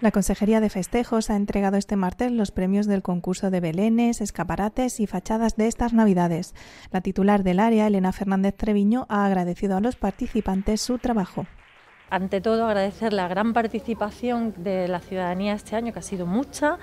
La Consejería de Festejos ha entregado este martes los premios del concurso de belenes, escaparates y fachadas de estas Navidades. La titular del área, Elena Fernández Treviño, ha agradecido a los participantes su trabajo. Ante todo, agradecer la gran participación de la ciudadanía este año, que ha sido mucha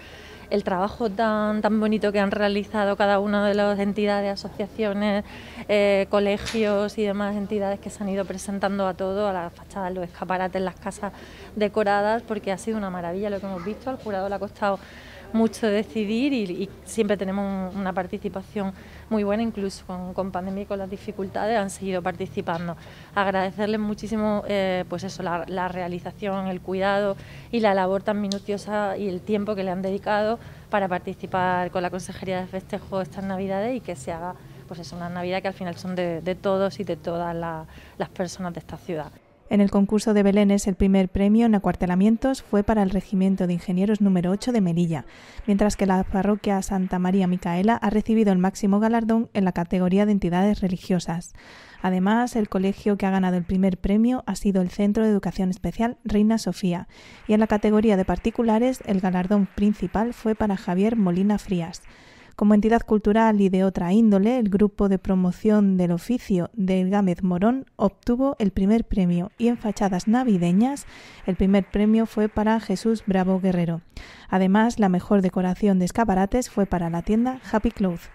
el trabajo tan, tan bonito que han realizado cada una de las entidades, asociaciones, eh, colegios y demás entidades que se han ido presentando a todo, a las fachadas, los escaparates, las casas decoradas, porque ha sido una maravilla lo que hemos visto, al jurado le ha costado mucho decidir y, y siempre tenemos una participación muy buena, incluso con, pandemia y con las dificultades han seguido participando. Agradecerles muchísimo eh, pues eso, la, realización, el cuidado y la labor tan minuciosa y el tiempo que le han dedicado para participar con la Consejería de Festejo estas Navidades y que se haga pues es una Navidad que al final son de, todos y de todas las personas de esta ciudad. En el concurso de Belénes, el primer premio en acuartelamientos fue para el Regimiento de Ingenieros número 8 de Melilla, mientras que la parroquia Santa María Micaela ha recibido el máximo galardón en la categoría de entidades religiosas. Además, el colegio que ha ganado el primer premio ha sido el Centro de Educación Especial Reina Sofía, y en la categoría de particulares el galardón principal fue para Javier Molina Frías. Como entidad cultural y de otra índole, el Grupo de Promoción del Oficio del Gámez Morón obtuvo el primer premio y en fachadas navideñas el primer premio fue para Jesús Bravo Guerrero. Además, la mejor decoración de escaparates fue para la tienda Happy Clothes.